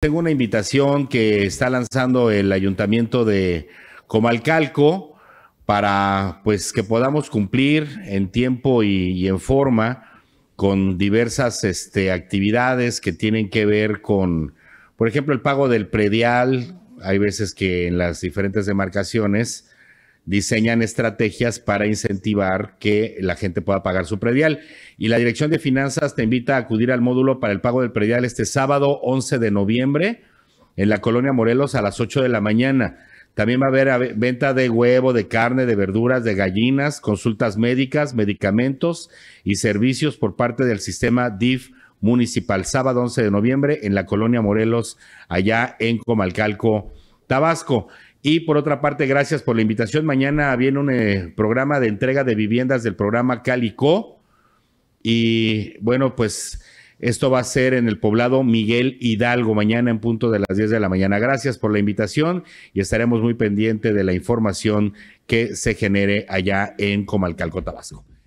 Tengo una invitación que está lanzando el ayuntamiento de Comalcalco para pues que podamos cumplir en tiempo y, en forma con diversas este, actividades que tienen que ver con, por ejemplo, el pago del predial. Hay veces que en las diferentes demarcaciones diseñan estrategias para incentivar que la gente pueda pagar su predial. Y la Dirección de Finanzas te invita a acudir al módulo para el pago del predial este sábado 11 de noviembre en la colonia Morelos a las 8 de la mañana. También va a haber venta de huevo, de carne, de verduras, de gallinas, consultas médicas, medicamentos y servicios por parte del sistema DIF municipal. Sábado 11 de noviembre en la colonia Morelos, allá en Comalcalco, Tabasco. Y por otra parte, gracias por la invitación. Mañana viene un eh, programa de entrega de viviendas del programa Calico Y bueno, pues esto va a ser en el poblado Miguel Hidalgo, mañana en punto de las 10 de la mañana. Gracias por la invitación y estaremos muy pendiente de la información que se genere allá en Comalcalco, Tabasco.